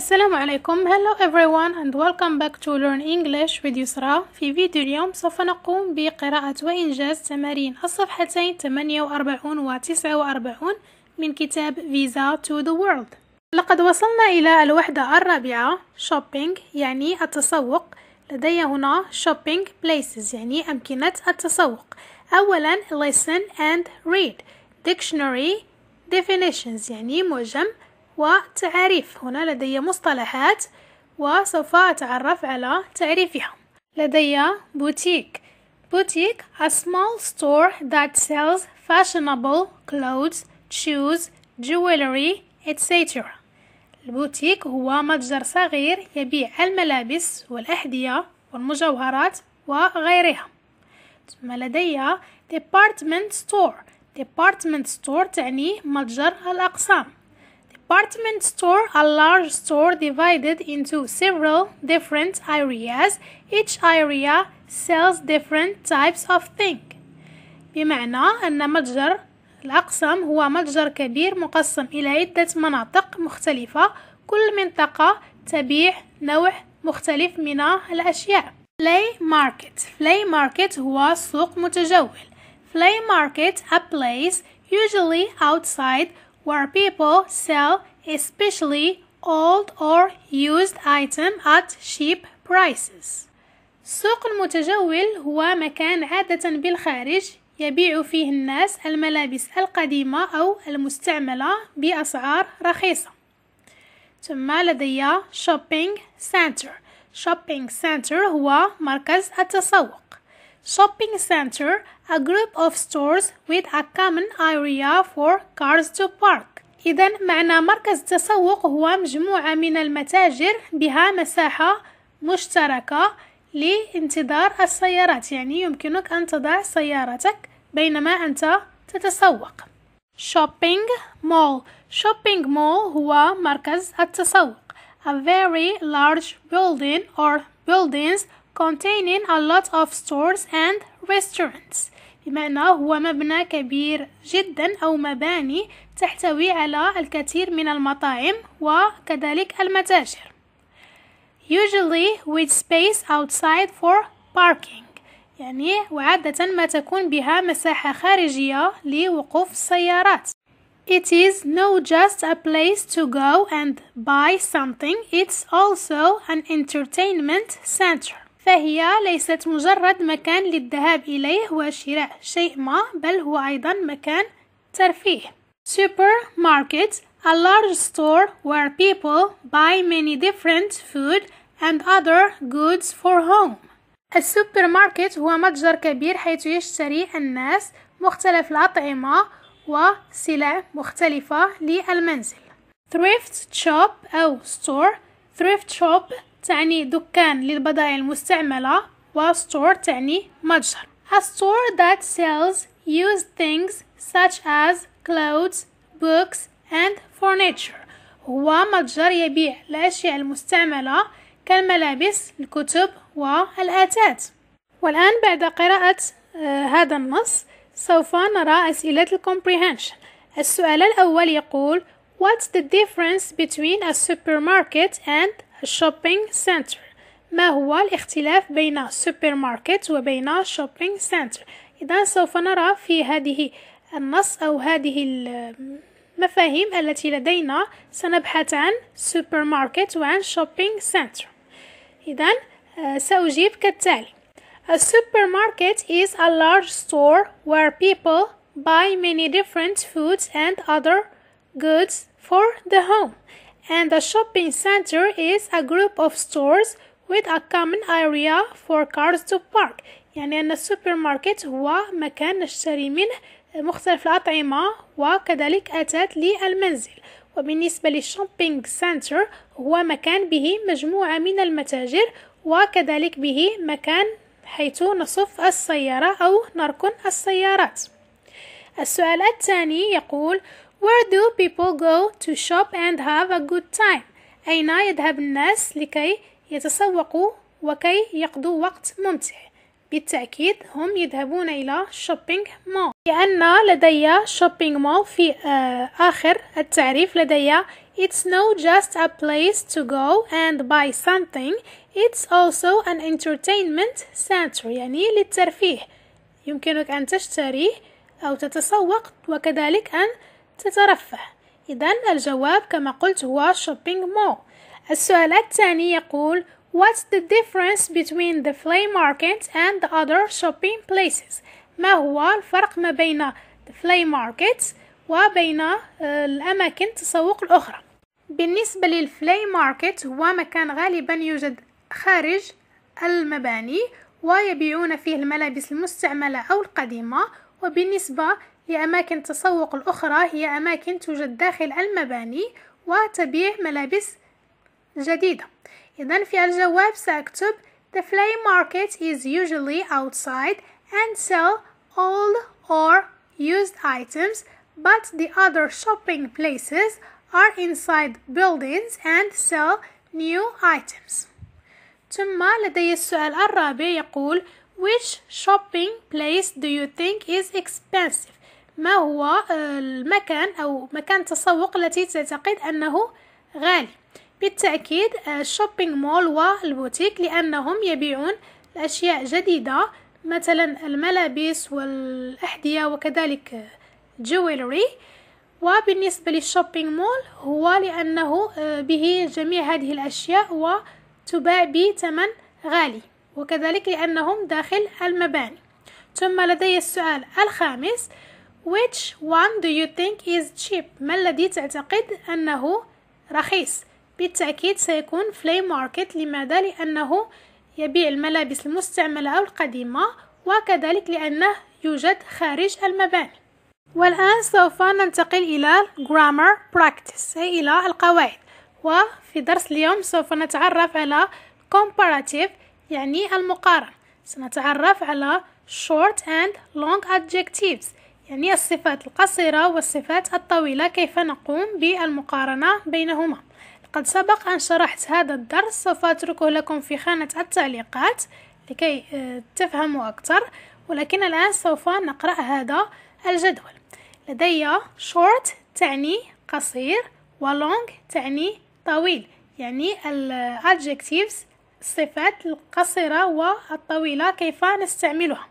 السلام عليكم hello everyone and welcome back to learn English with يسرا في فيديو اليوم سوف نقوم بقراءة وإنجاز تمارين الصفحتين 48 و 49 من كتاب Visa to the World لقد وصلنا إلى الوحدة الرابعة shopping يعني التسوق لدي هنا shopping places يعني أمكنة التسوق أولا listen and read dictionary definitions يعني معجم وتعريف هنا لدي مصطلحات وسوف أتعرف على تعريفها لدي بوتيك بوتيك a small store that sells fashionable clothes shoes jewelry etc البوتيك هو متجر صغير يبيع الملابس والأحذية والمجوهرات وغيرها ثم لدي department store department store تعني متجر الأقسام department store a large store divided into several different areas each area sells different types of things بمعنى أن متجر الأقسام هو متجر كبير مقسم إلى عدة مناطق مختلفة كل منطقة تبيع نوع مختلف من الأشياء play market. play market هو سوق متجول play market a place usually outside where people sell especially old or used item at cheap prices. السوق المتجول هو مكان عادة بالخارج يبيع فيه الناس الملابس القديمة أو المستعملة بأسعار رخيصة ثم لدي shopping center shopping center هو مركز التسوق Shopping center, a group of stores with a common area for cars to park. إذا معنى مركز تسوق هو مجموعة من المتاجر بها مساحة مشتركة لانتظار السيارات يعني يمكنك أن تضع سيارتك بينما أنت تتسوق shopping mall shopping mall هو مركز التسوق a very large building or buildings containing a lot of stores and restaurants بمعنى هو مبنى كبير جدا أو مباني تحتوي على الكثير من المطاعم وكذلك المتاجر usually with space outside for parking يعني وعادة ما تكون بها مساحة خارجية لوقوف السيارات It is not just a place to go and buy something, it's also an entertainment center. فهي ليست مجرد مكان للذهاب إليه وشراء شيء ما بل هو أيضا مكان ترفيه ماركت a large store where people buy many different food and other goods for home السوبر ماركت هو متجر كبير حيث يشتري الناس مختلف الأطعمة وسلع مختلفة للمنزل thrift shop أو store thrift shop تعني دكان للبضائع المستعملة و store تعني متجر A store that sells used things such as clothes, books and furniture هو متجر يبيع الأشياء المستعملة كالملابس الكتب والأتات والآن بعد قراءة آه، هذا النص سوف نرى أسئلة الكومبريهنشن السؤال الأول يقول What's the difference between a supermarket and الشوبينج سنتر ما هو الاختلاف بين سوبر ماركت وبين شوبينج سنتر إذا سوف نرى في هذه النص أو هذه المفاهيم التي لدينا سنبحث عن سوبر ماركت وعن شوبينج سنتر إذا آه، سأجيب كالتالي A supermarket is a large store where people buy many different foods and other goods for the home and the shopping center is a group of stores with a common area for cars to park يعني أن السوبر ماركت هو مكان نشتري منه مختلف الأطعمة وكذلك أتات للمنزل وبالنسبة للشوبينج سنتر هو مكان به مجموعة من المتاجر وكذلك به مكان حيث نصف السيارة أو نركن السيارات السؤال الثاني يقول Where do people go to shop and have a good time? أين يذهب الناس لكي يتسوقوا وكي يقضوا وقت ممتع؟ بالتأكيد هم يذهبون إلى شوبينج مول لأن لدي شوبينج مول في آه، آخر التعريف لدي It's not just a place to go and buy something It's also an entertainment center يعني للترفيه يمكنك أن تشتري أو تتسوق وكذلك أن تترفه إذا الجواب كما قلت هو شوبينج مول السؤال الثاني يقول What's the difference between the flea market and the other shopping places؟ ما هو الفرق ما بين the flea market وبين آه، الأماكن التسوق الأخرى؟ بالنسبة للفلي ماركت هو مكان غالبا يوجد خارج المباني ويبيعون فيه الملابس المستعملة أو القديمة وبالنسبة هي أماكن التسوق الأخرى هي أماكن توجد داخل المباني وتبيع ملابس جديدة إذا في الجواب سأكتب The flea market is usually outside and sell old or used items but the other shopping places are inside buildings and sell new items ثم لدي السؤال الرابع يقول Which shopping place do you think is expensive? ما هو آه، المكان أو مكان التسوق التي تعتقد أنه غالي بالتأكيد الشوبينج آه، مول والبوتيك لأنهم يبيعون الأشياء جديدة مثلا الملابس والأحذية وكذلك جويلري وبالنسبة للشوبينج مول هو لأنه آه، به جميع هذه الأشياء وتباع بثمن غالي وكذلك لأنهم داخل المباني ثم لدي السؤال الخامس Which one do you think is cheap؟ ما الذي تعتقد أنه رخيص؟ بالتأكيد سيكون فلي ماركت لماذا؟ لأنه يبيع الملابس المستعملة أو القديمة وكذلك لأنه يوجد خارج المباني والآن سوف ننتقل إلى grammar practice أي إلى القواعد وفي درس اليوم سوف نتعرف على comparative يعني المقارن سنتعرف على short and long adjectives يعني الصفات القصيرة والصفات الطويلة كيف نقوم بالمقارنة بينهما قد سبق أن شرحت هذا الدرس سوف أتركه لكم في خانة التعليقات لكي آه، تفهموا أكثر ولكن الآن سوف نقرأ هذا الجدول لدي short تعني قصير و long تعني طويل يعني ال adjectives الصفات القصيرة والطويلة كيف نستعملها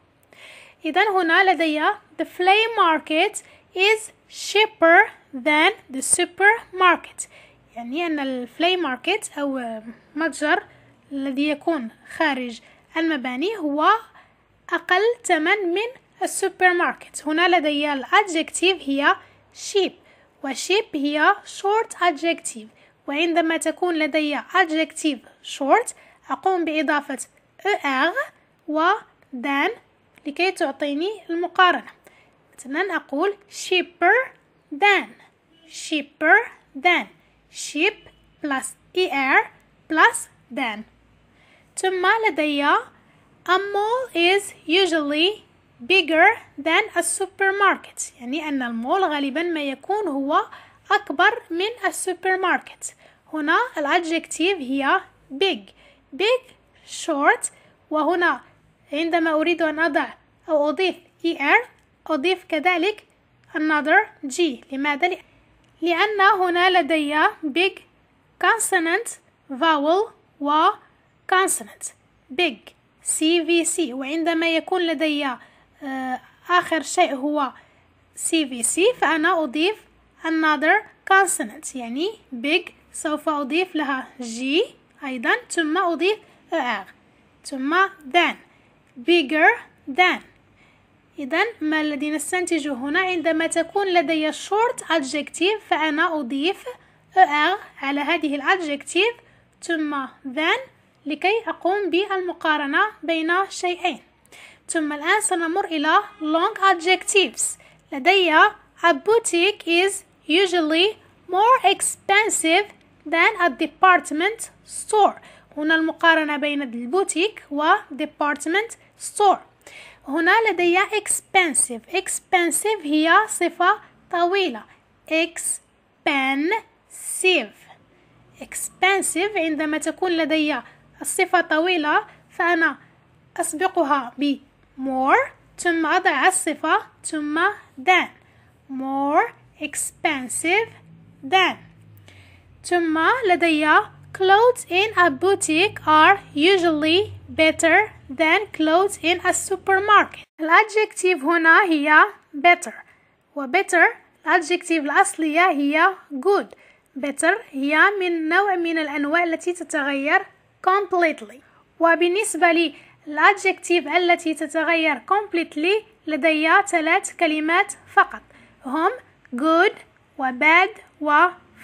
إذا هنا لدي the flea market is cheaper than the supermarket يعني أن الفلي ماركت أو متجر الذي يكون خارج المباني هو أقل ثمن من السوبر ماركت هنا لدي الأدجكتيف هي شيب وشيب هي short adjective وعندما تكون لدي adjective short أقوم بإضافة er و than لكي تعطيني المقارنة مثلا أقول cheaper than cheaper than cheap plus er plus than ثم لدي a mall is usually bigger than a supermarket يعني أن المول غالبا ما يكون هو أكبر من السوبرماركت هنا الأدجكتيف هي big big short وهنا عندما أريد أن أضع أو أضيف er أضيف كذلك another g لماذا؟ لأن هنا لدي big consonant vowel و consonant big CVC وعندما يكون لدي آه، آخر شيء هو CVC فأنا أضيف another consonant يعني big سوف أضيف لها G أيضا ثم أضيف er ثم then bigger than إذا ما الذي نستنتجه هنا عندما تكون لدي short adjective فأنا أضيف er على هذه الادجكتيف ثم then لكي أقوم بالمقارنة بين شيئين ثم الآن سنمر إلى long adjectives لدي a boutique is usually more expensive than a department store هنا المقارنة بين البوتيك و department store store هنا لدي expensive expensive هي صفة طويلة expensive expensive عندما تكون لدي الصفة طويلة فأنا أسبقها ب more ثم أضع الصفة ثم than more expensive than ثم لدي clothes in a boutique are usually better than clothes in a supermarket الأدجكتيف هنا هي better و better الأدجكتيف الأصلية هي good better هي من نوع من الأنواع التي تتغير completely وبالنسبة للأدجكتيف التي تتغير completely لدي ثلاث كلمات فقط هم good و bad و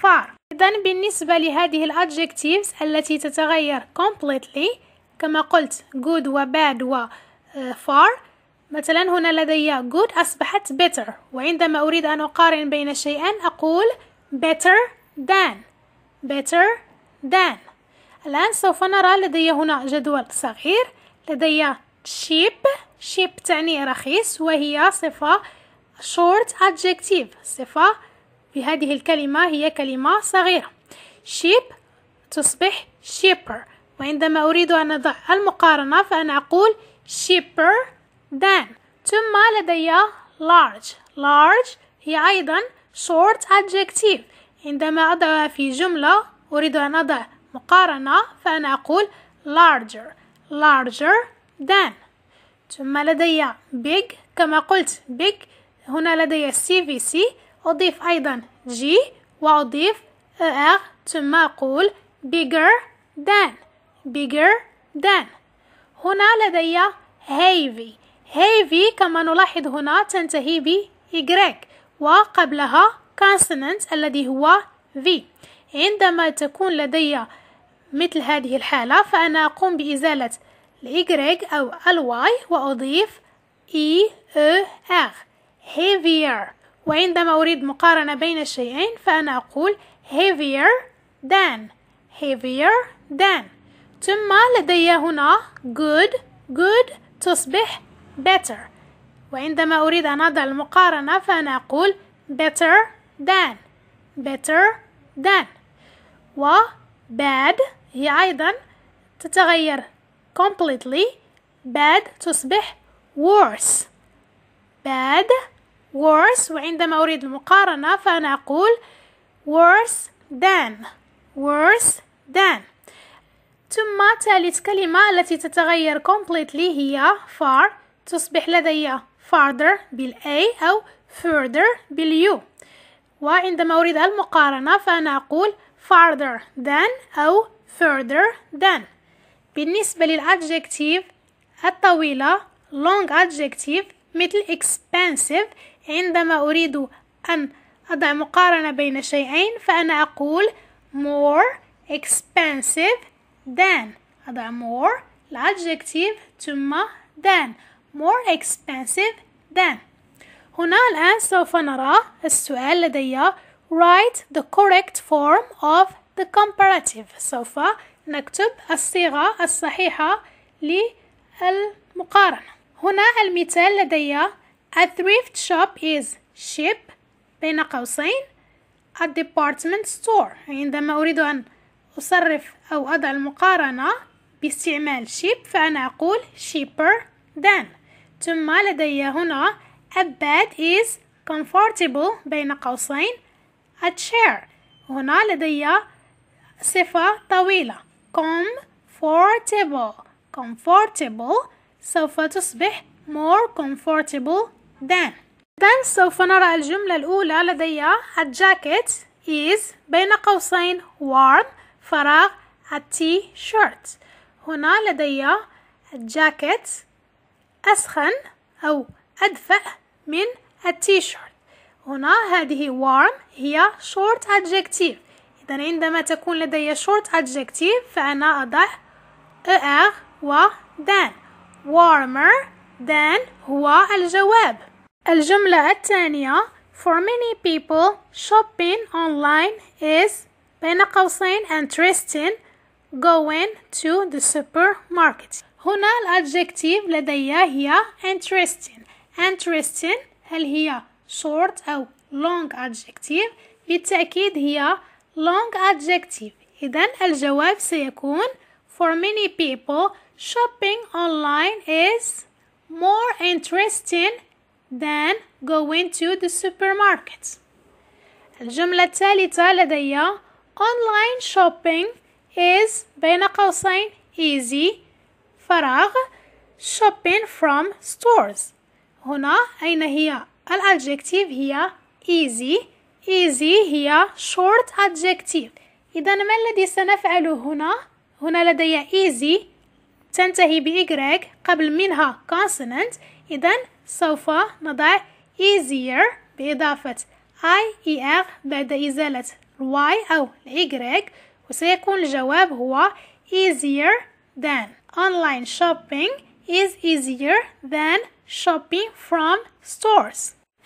far إذا بالنسبة لهذه الأدجكتيفز التي تتغير completely كما قلت good و bad و آه، far مثلا هنا لدي good أصبحت better وعندما أريد أن أقارن بين شيئين أقول better than better than الآن سوف نرى لدي هنا جدول صغير لدي cheap cheap تعني رخيص وهي صفة short adjective صفة بهذه الكلمة هي كلمة صغيرة cheap تصبح cheaper وعندما أريد أن أضع المقارنة فأنا أقول cheaper than ثم لدي large large هي أيضا short adjective عندما أضعها في جملة أريد أن أضع مقارنة فأنا أقول larger larger than ثم لدي big كما قلت big هنا لدي CVC أضيف أيضا G وأضيف ER ثم أقول bigger than bigger than هنا لدي heavy heavy كما نلاحظ هنا تنتهي ب Y وقبلها consonant الذي هو V عندما تكون لدي مثل هذه الحالة فأنا أقوم بإزالة y أو الواي وأضيف e e r heavier وعندما أريد مقارنة بين الشيئين فأنا أقول heavier than heavier than ثم لدي هنا good good تصبح better وعندما أريد أن أضع المقارنة فأنا أقول better than better than و bad هي أيضا تتغير completely bad تصبح worse bad worse وعندما أريد المقارنة فأنا أقول worse than worse than ثم ثالث كلمة التي تتغير completely هي far تصبح لدي farther بالأي أو further باليو وعندما أريدها المقارنة فأنا أقول farther than أو further than بالنسبة للأدجكتيف الطويلة long adjective مثل expensive عندما أريد أن أضع مقارنة بين شيئين فأنا أقول more expensive than أضع more الadjective ثم than more expensive than هنا الآن سوف نرى السؤال لدي write the correct form of the comparative سوف نكتب الصيغة الصحيحة للمقارنة هنا المثال لدي a thrift shop is ship بين قوسين a department store عندما أريد أن أصرف أو أضع المقارنة باستعمال شيب فأنا أقول cheaper than ثم لدي هنا a bed is comfortable بين قوسين a chair هنا لدي صفة طويلة comfortable comfortable سوف تصبح more comfortable than then سوف نرى الجملة الأولى لدي a jacket is بين قوسين warm فراغ التي شورت هنا لدي الجاكيت أسخن أو أدفأ من التي شورت هنا هذه warm هي short adjective إذا عندما تكون لدي short adjective فأنا أضع er و than warmer than هو الجواب الجملة الثانية For many people, shopping online is بين قوسين interesting going to the supermarket هنا الادجكتيف لدي هي interesting interesting هل هي short أو long adjective بالتأكيد هي long adjective إذا الجواب سيكون for many people shopping online is more interesting than going to the supermarket الجملة الثالثة لدي online shopping is بين قوسين easy فراغ shopping from stores هنا أين هي الأدجكتيف هي easy easy هي short adjective إذا ما الذي سنفعله هنا؟ هنا لدي easy تنتهي بإجراك قبل منها consonant إذا سوف نضع easier بإضافة اي اي R بعد إزالة الواي أو الايغريك وسيكون الجواب هو easier than online shopping is easier than shopping from stores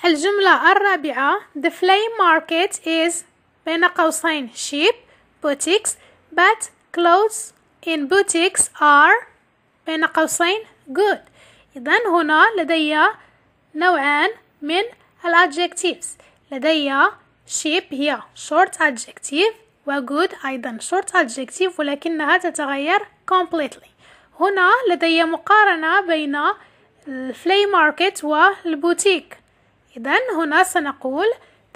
الجملة الرابعة the flea market is بين قوسين cheap boutiques but clothes in boutiques are بين قوسين good إذا هنا لدي نوعان من الادجectives لدي شيب هي short adjective و good أيضا short adjective ولكنها تتغير completely هنا لدي مقارنة بين الفلي ماركت والبوتيك إذا هنا سنقول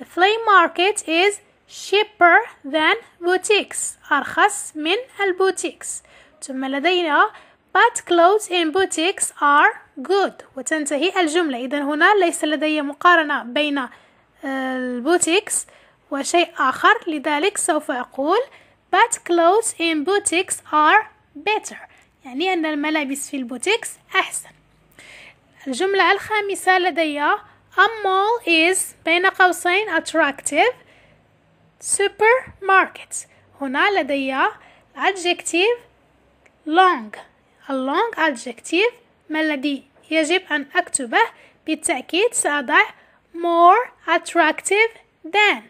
the flea market is cheaper than boutiques أرخص من البوتيكس ثم لدينا but clothes in boutiques are good وتنتهي الجملة إذا هنا ليس لدي مقارنة بين البوتيكس وشيء آخر لذلك سوف أقول but clothes in boutiques are better يعني أن الملابس في البوتيكس أحسن الجملة الخامسة لدي a mall is بين قوسين attractive supermarket هنا لدي adjective long a long adjective ما الذي يجب أن أكتبه بالتأكيد سأضع more attractive than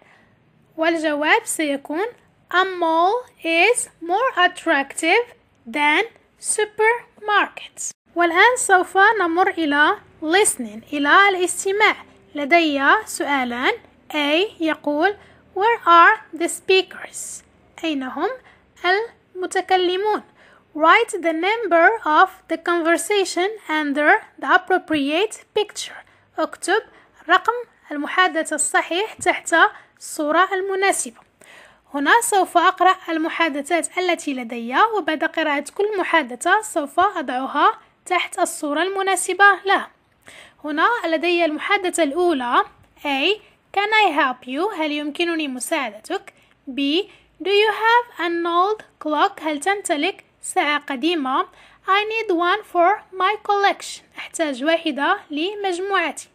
والجواب سيكون a mall is more attractive than supermarkets والآن سوف نمر إلى listening إلى الاستماع لدي سؤالان A يقول Where are the speakers? أين هم المتكلمون? Write the number of the conversation under the appropriate picture. اكتب رقم المحادثة الصحيح تحت الصورة المناسبة هنا سوف أقرأ المحادثات التي لدي وبعد قراءة كل محادثة سوف أضعها تحت الصورة المناسبة لها هنا لدي المحادثة الأولى A. Can I help you? هل يمكنني مساعدتك؟ B. Do you have an old clock? هل تمتلك ساعة قديمة؟ I need one for my collection. أحتاج واحدة لمجموعتي.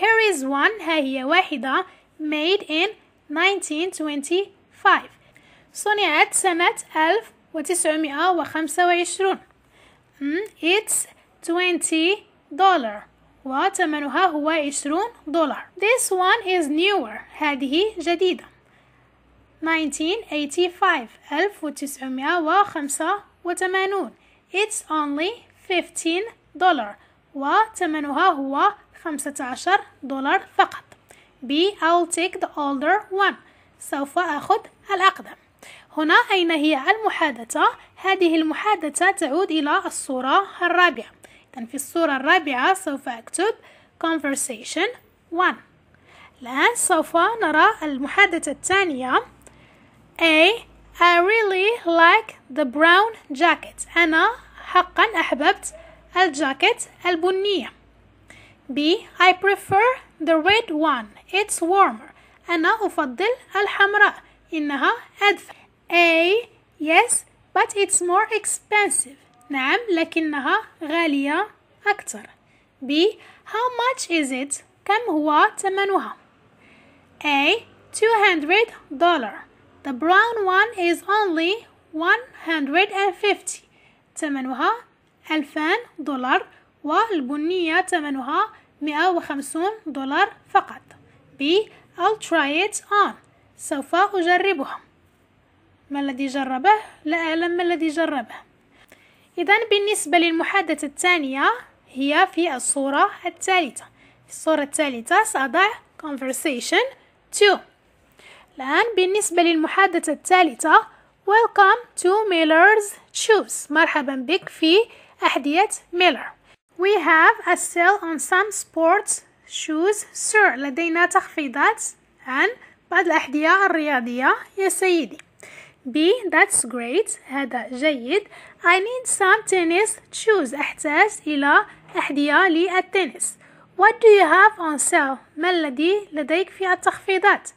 Here is one ها هي واحدة made in 1925 صنعت سنة 1925 hmm, It's 20 dollar وثمنها هو 20 دولار This one is newer هذه جديدة 1985 1985 It's only 15 dollar وثمنها هو خمسة عشر دولار فقط B I'll take the older one سوف أخذ الأقدم هنا أين هي المحادثة؟ هذه المحادثة تعود إلى الصورة الرابعة إذن في الصورة الرابعة سوف أكتب conversation one الآن سوف نرى المحادثة الثانية A I really like the brown jacket أنا حقا أحببت الجاكيت البنية B. I prefer the red one. It's warmer. أنا أفضل الحمراء. إنها أدفى. A. Yes, but it's more expensive. نعم لكنها غالية أكثر. B. How much is it? كم هو ثمنها؟ A. 200 dollar. The brown one is only 150. ثمنها 2000 دولار والبنية ثمنها 150 دولار فقط ب I'll try it on سوف أجربها ما الذي جربه؟ لا أعلم ما الذي جربه إذا بالنسبة للمحادثة الثانية هي في الصورة الثالثة في الصورة الثالثة سأضع conversation 2 الآن بالنسبة للمحادثة الثالثة Welcome to Miller's Shoes مرحبا بك في أحذية ميلر We have a sale on some sports shoes sir لدينا تخفيضات عن بعض الأحذية الرياضية يا سيدي B that's great هذا جيد I need some tennis shoes أحتاج إلى أحذية للتنس What do you have on sale ما الذي لديك في التخفيضات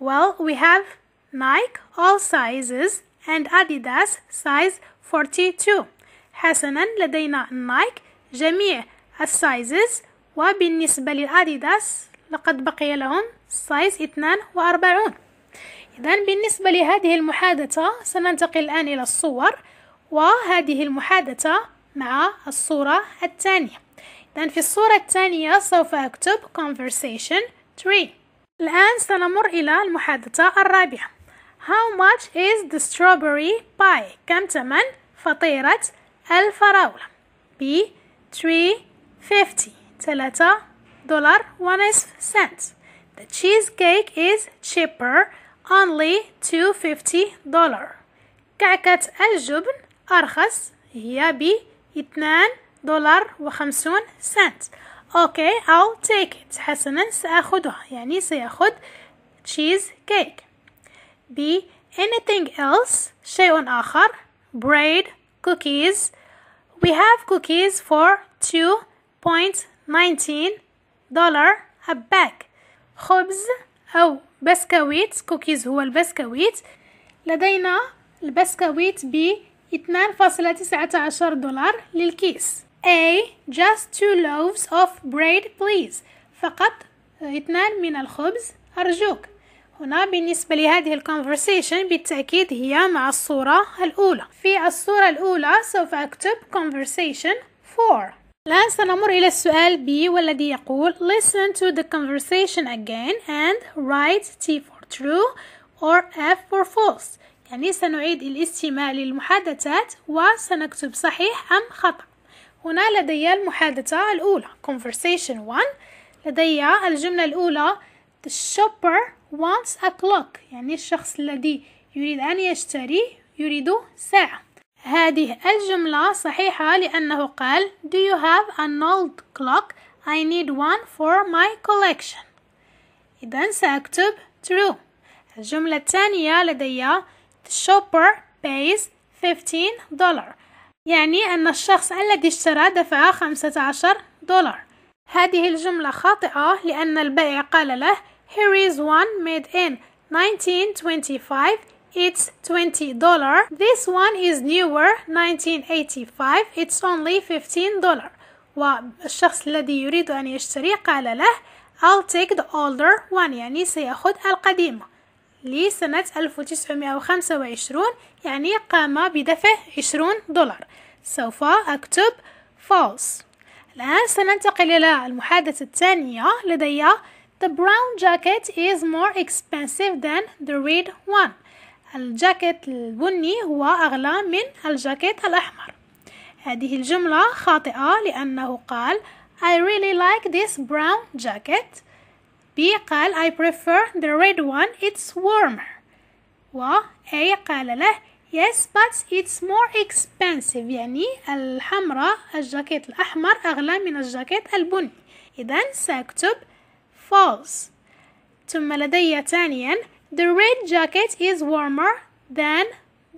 Well we have Nike all sizes and Adidas size 42 حسنا لدينا Nike جميع السايزز وبالنسبة للأديداس لقد بقي لهم سايز 42 إذا بالنسبة لهذه المحادثة سننتقل الآن إلى الصور وهذه المحادثة مع الصورة الثانية إذا في الصورة الثانية سوف أكتب conversation 3 الآن سنمر إلى المحادثة الرابعة How much is the strawberry pie؟ كم ثمن فطيرة الفراولة؟ بي Three fifty. dollars 50 Teleta, dollar, one is cent. The cheesecake is cheaper, only two dollars 50 كعكة الجبن أرخص هي ب دولار وخمسون سنت. Okay, I'll take it. حسنا سأخذها يعني سيأخذ cheesecake. B anything else شيء آخر bread cookies We have cookies for 2.19 dollar a bag خبز أو بسكويت cookies هو البسكويت لدينا البسكويت ب 2.19 دولار للكيس A just two loaves of bread please فقط اثنان من الخبز أرجوك هنا بالنسبة لهذه الكونفرسيشن بالتأكيد هي مع الصورة الأولى في الصورة الأولى سوف أكتب conversation 4 الآن سنمر إلى السؤال B والذي يقول listen to the conversation again and write T for true or F for false يعني سنعيد الاستماع للمحادثات وسنكتب صحيح أم خطأ هنا لدي المحادثة الأولى conversation 1 لدي الجملة الأولى the shopper wants a clock يعني الشخص الذي يريد أن يشتري يريد ساعة هذه الجملة صحيحة لأنه قال Do you have an old clock? I need one for my collection إذا سأكتب true الجملة الثانية لدي The shopper pays 15 دولار يعني أن الشخص الذي اشترى دفع 15 دولار هذه الجملة خاطئة لأن البائع قال له Here is one made in 1925. It's $20. This one is newer 1985. It's only $15. والشخص الذي يريد أن يشتري قال له I'll take the older one يعني سيأخذ القديمة لسنة 1925 يعني قام بدفع 20 دولار سوف أكتب false الآن سننتقل إلى المحادثة الثانية لدي The brown jacket is more expensive than the red one. الجاكيت البني هو أغلى من الجاكيت الأحمر. هذه الجملة خاطئة لأنه قال I really like this brown jacket. B قال I prefer the red one. It's warmer. و A قال له Yes, but it's more expensive يعني الحمراء الجاكيت الأحمر أغلى من الجاكيت البني إذا سأكتب false ثم لدي ثانيا the red jacket is warmer than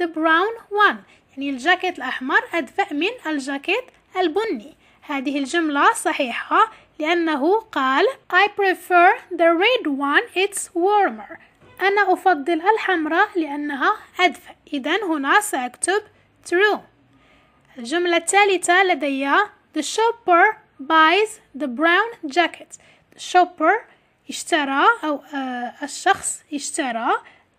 the brown one يعني الجاكيت الأحمر أدفأ من الجاكيت البني هذه الجملة صحيحة لأنه قال I prefer the red one it's warmer أنا أفضل الحمراء لأنها أدفأ إذا هنا سأكتب true الجملة الثالثة لدي The shopper buys the brown jacket شوبر اشترى أو آه، الشخص اشترى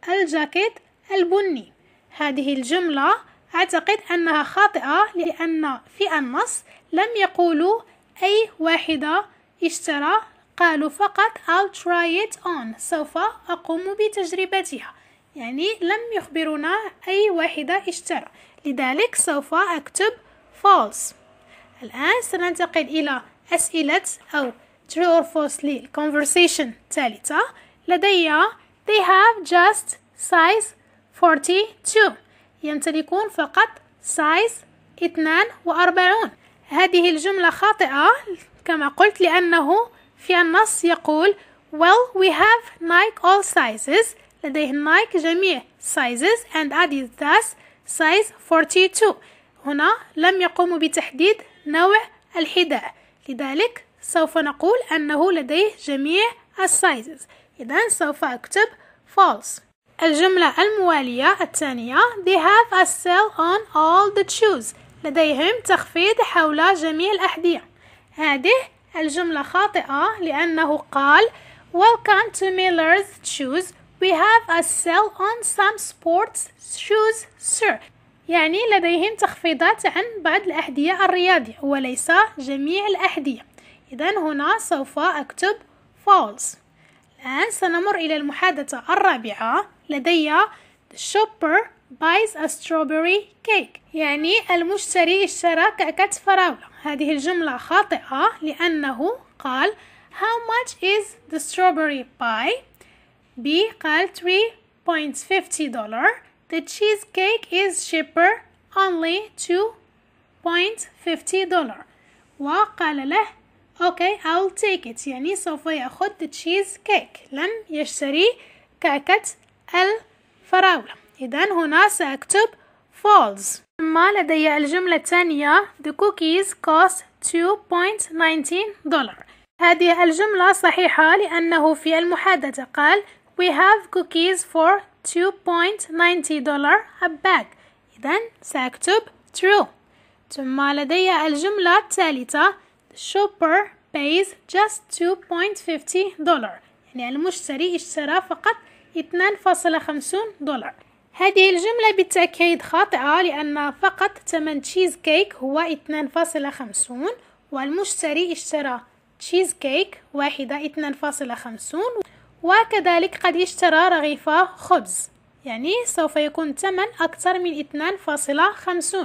الجاكيت البني هذه الجملة أعتقد أنها خاطئة لأن في النص لم يقولوا أي واحدة اشترى قالوا فقط I'll try it on سوف أقوم بتجربتها يعني لم يخبرنا أي واحدة اشترى لذلك سوف أكتب false الآن سننتقل إلى أسئلة أو true or false conversation الثالثة لدي they have just size 42 يمتلكون فقط size 42 هذه الجملة خاطئة كما قلت لأنه في النص يقول well we have Nike all sizes لديه Nike جميع sizes and Adidas size 42 هنا لم يقوموا بتحديد نوع الحذاء لذلك سوف نقول أنه لديه جميع السايزز إذا سوف أكتب false الجملة الموالية الثانية they have a sale on all the shoes لديهم تخفيض حول جميع الأحذية هذه الجملة خاطئة لأنه قال Welcome to Miller's Shoes We have a sale on some sports shoes sir يعني لديهم تخفيضات عن بعض الأحذية الرياضية وليس جميع الأحذية إذا هنا سوف أكتب false الآن سنمر إلى المحادثة الرابعة لدي the shopper buys a strawberry cake يعني المشتري اشترى كعكة فراولة هذه الجملة خاطئة لأنه قال how much is the strawberry pie B قال 3.50 دولار the cheesecake is cheaper only 2.50 دولار وقال له اوكي I'll take it يعني سوف يأخذ cheese cake لن يشتري كعكة الفراولة إذا هنا سأكتب false ثم لدي الجملة الثانية the cookies cost 2.19 دولار هذه الجملة صحيحة لأنه في المحادثة قال we have cookies for 2.90 دولار a bag إذا سأكتب true ثم لدي الجملة الثالثة shopper pays just 2.50 دولار يعني المشتري اشترى فقط 2.50 دولار هذه الجملة بالتأكيد خاطئة لأن فقط ثمن تشيز كيك هو 2.50 والمشتري اشترى تشيز كيك واحدة 2.50 وكذلك قد اشترى رغيفة خبز يعني سوف يكون ثمن أكثر من 2.50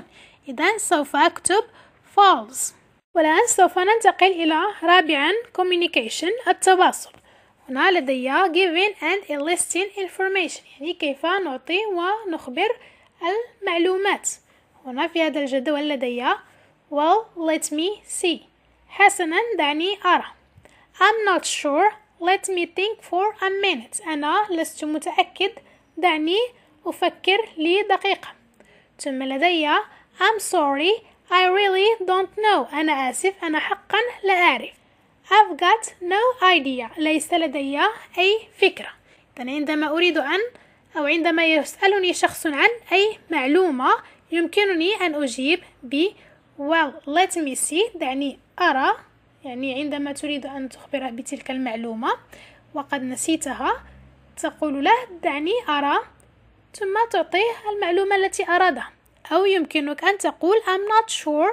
إذا سوف أكتب false والآن سوف ننتقل إلى رابعا communication التواصل هنا لدي giving and enlisting information يعني كيف نعطي ونخبر المعلومات هنا في هذا الجدول لدي well let me see حسنا دعني أرى I'm not sure let me think for a minute أنا لست متأكد دعني أفكر لدقيقة ثم لدي I'm sorry I really don't know أنا آسف أنا حقا لا أعرف I've got no idea ليس لدي أي فكرة إذا عندما أريد أن أو عندما يسألني شخص عن أي معلومة يمكنني أن أجيب ب well let me see دعني أرى يعني عندما تريد أن تخبره بتلك المعلومة وقد نسيتها تقول له دعني أرى ثم تعطيه المعلومة التي أرادها أو يمكنك أن تقول I'm not sure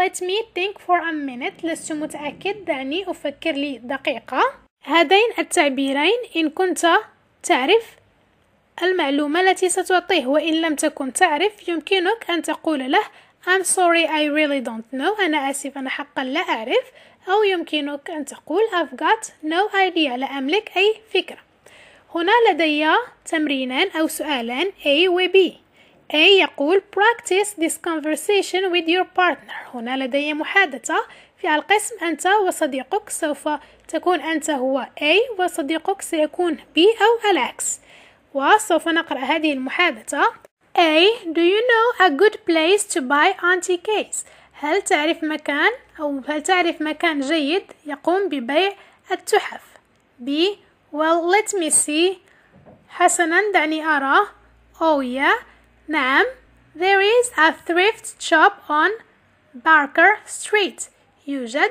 Let me think for a minute لست متأكد دعني أفكر لي دقيقة هذين التعبيرين إن كنت تعرف المعلومة التي ستعطيه وإن لم تكن تعرف يمكنك أن تقول له I'm sorry I really don't know أنا آسف أنا حقا لا أعرف أو يمكنك أن تقول I've got no idea لا أملك أي فكرة هنا لدي تمرينان أو سؤالان A و B A يقول practice this conversation with your partner هنا لدي محادثة في القسم أنت وصديقك سوف تكون أنت هو A وصديقك سيكون B أو العكس وسوف نقرأ هذه المحادثة A Do you know a good place to buy auntie cakes? هل تعرف مكان أو هل تعرف مكان جيد يقوم ببيع التحف؟ B Well let me see حسنا دعني أرى Oh yeah Ma'am, there is a thrift shop on Barker Street. يوجد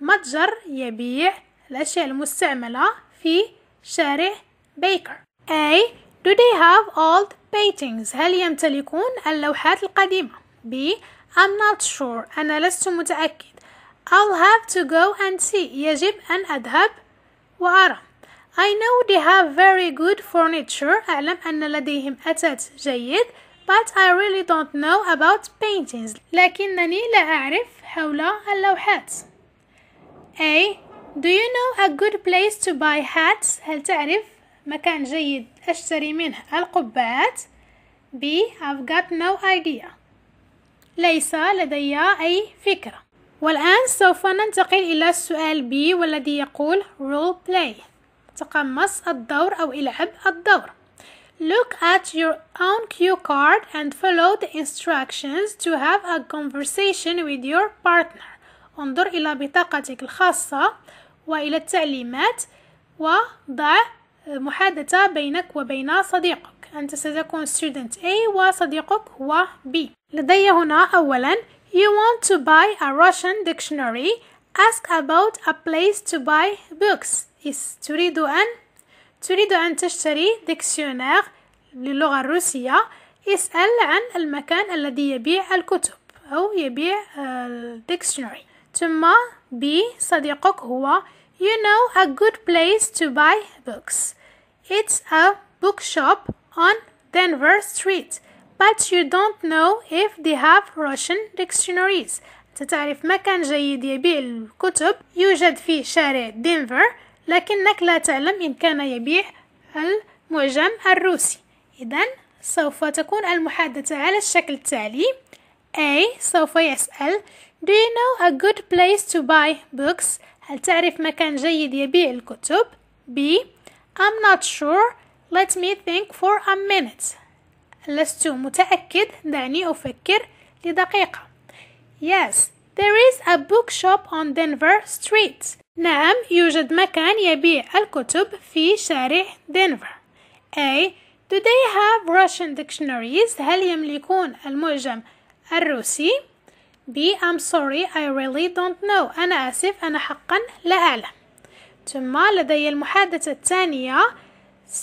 متجر يبيع الأشياء المستعملة في شارع بيكر. A. Do they have old paintings? هل يمتلكون اللوحات القديمة? B. I'm not sure. أنا لست متأكد. I'll have to go and see. يجب أن أذهب وأرى. I know they have very good furniture. أعلم أن لديهم أثاث جيد. but I really don't know about paintings لكنني لا أعرف حول اللوحات A Do you know a good place to buy hats هل تعرف مكان جيد أشتري منه القبعات B I've got no idea ليس لدي أي فكرة والآن سوف ننتقل إلى السؤال B والذي يقول role play تقمص الدور أو العب الدور Look at your own cue card and follow the instructions to have a conversation with your partner. انظر إلى بطاقتك الخاصة وإلى التعليمات وضع محادثة بينك وبين صديقك أنت ستكون student A وصديقك هو B لدي هنا أولا You want to buy a Russian dictionary Ask about a place to buy books is تريد أن تريد أن تشتري ديكسيونير للغة الروسية اسأل عن المكان الذي يبيع الكتب أو يبيع آه، الديكسيونري ثم بي صديقك هو You know a good place to buy books It's a bookshop on Denver Street But you don't know if they have Russian dictionaries تتعرف مكان جيد يبيع الكتب يوجد في شارع دينفر لكنك لا تعلم إن كان يبيع المعجم الروسي إذا سوف تكون المحادثة على الشكل التالي A سوف يسأل Do you know a good place to buy books? هل تعرف مكان جيد يبيع الكتب؟ B I'm not sure Let me think for a minute لست متأكد دعني أفكر لدقيقة Yes There is a bookshop on Denver Street. نعم يوجد مكان يبيع الكتب في شارع دنفر. A. Do they have Russian dictionaries? هل يملكون المعجم الروسي؟ B. I'm sorry I really don't know. أنا آسف أنا حقا لا أعلم. ثم لدي المحادثة الثانية.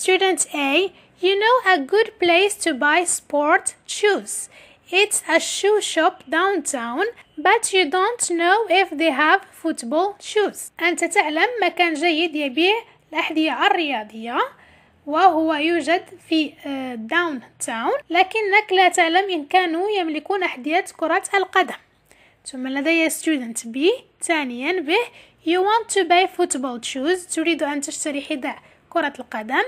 Student A. You know a good place to buy sport shoes. It's a shoe shop downtown. but you don't know if they have football shoes أنت تعلم مكان جيد يبيع الأحذية الرياضية وهو يوجد في داون آه، تاون لكنك لا تعلم إن كانوا يملكون أحذية كرة القدم ثم لدي student B ثانيا به You want to buy football shoes تريد أن تشتري حذاء كرة القدم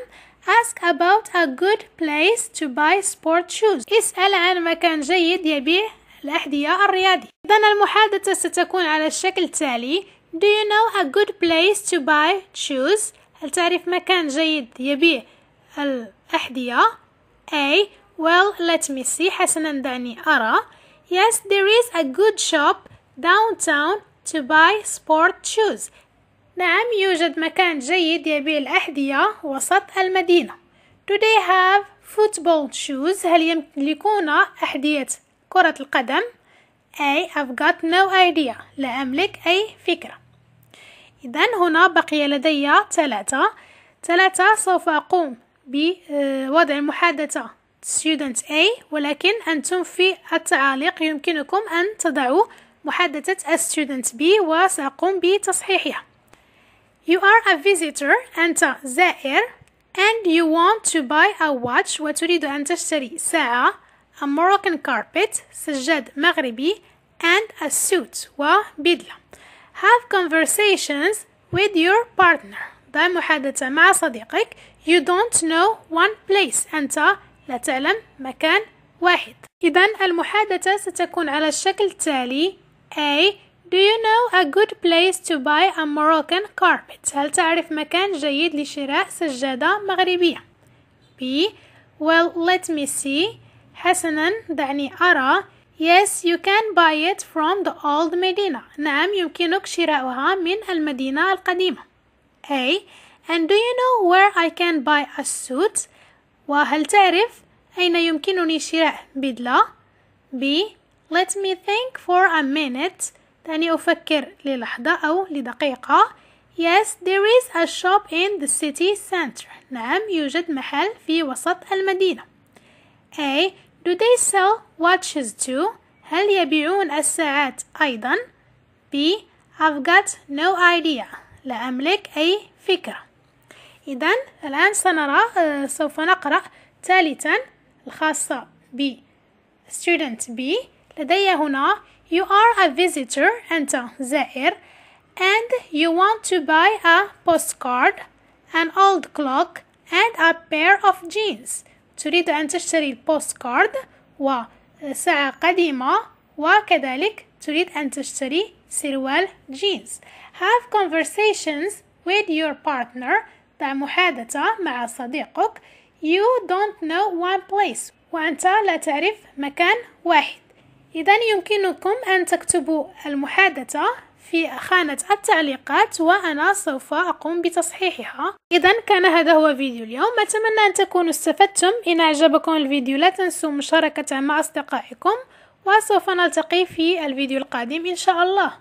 Ask about a good place to buy sport shoes اسأل عن مكان جيد يبيع الأحذية الرياضية إذا المحادثة ستكون على الشكل التالي Do you know a good place to buy shoes؟ هل تعرف مكان جيد يبيع الأحذية؟ A. Well, let me see حسنا دعني أرى Yes, there is a good shop downtown to buy sport shoes نعم يوجد مكان جيد يبيع الأحذية وسط المدينة Do they have football shoes؟ هل يملكون أحذية كرة القدم أي I've got no idea لا أملك أي فكرة إذا هنا بقي لدي ثلاثة ثلاثة سوف أقوم بوضع محادثة student A ولكن أنتم في التعاليق يمكنكم أن تضعوا محادثة student B وسأقوم بتصحيحها You are a visitor أنت زائر and you want to buy a watch وتريد أن تشتري ساعة a Moroccan carpet سجاد مغربي and a suit وبدلة have conversations with your partner ضع محادثة مع صديقك you don't know one place أنت لا تعلم مكان واحد إذا المحادثة ستكون على الشكل التالي A Do you know a good place to buy a Moroccan carpet? هل تعرف مكان جيد لشراء سجادة مغربية؟ B Well, let me see. حسنا دعني أرى Yes, you can buy it from the old Medina. نعم يمكنك شراؤها من المدينة القديمة. A. And do you know where I can buy a suit? وهل تعرف أين يمكنني شراء بدلة؟ B. Let me think for a minute. دعني أفكر للحظة أو لدقيقة. Yes, there is a shop in the city center. نعم يوجد محل في وسط المدينة. A. Do they sell watches too? هل يبيعون الساعات أيضا؟ B. I've got no idea. لا أملك أي فكرة. إذن الآن سنرى سوف نقرأ ثالثا الخاصة ب Student B. لدي هنا You are a visitor. أنت زائر. And you want to buy a postcard, an old clock, and a pair of jeans. تريد أن تشتري البوست كارد وساعة قديمة وكذلك تريد أن تشتري سروال جينز have conversations with your partner دع محادثة مع صديقك you don't know one place وأنت لا تعرف مكان واحد إذا يمكنكم أن تكتبوا المحادثة في خانة التعليقات وأنا سوف أقوم بتصحيحها إذا كان هذا هو فيديو اليوم أتمنى أن تكونوا استفدتم إن أعجبكم الفيديو لا تنسوا مشاركته مع أصدقائكم وسوف نلتقي في الفيديو القادم إن شاء الله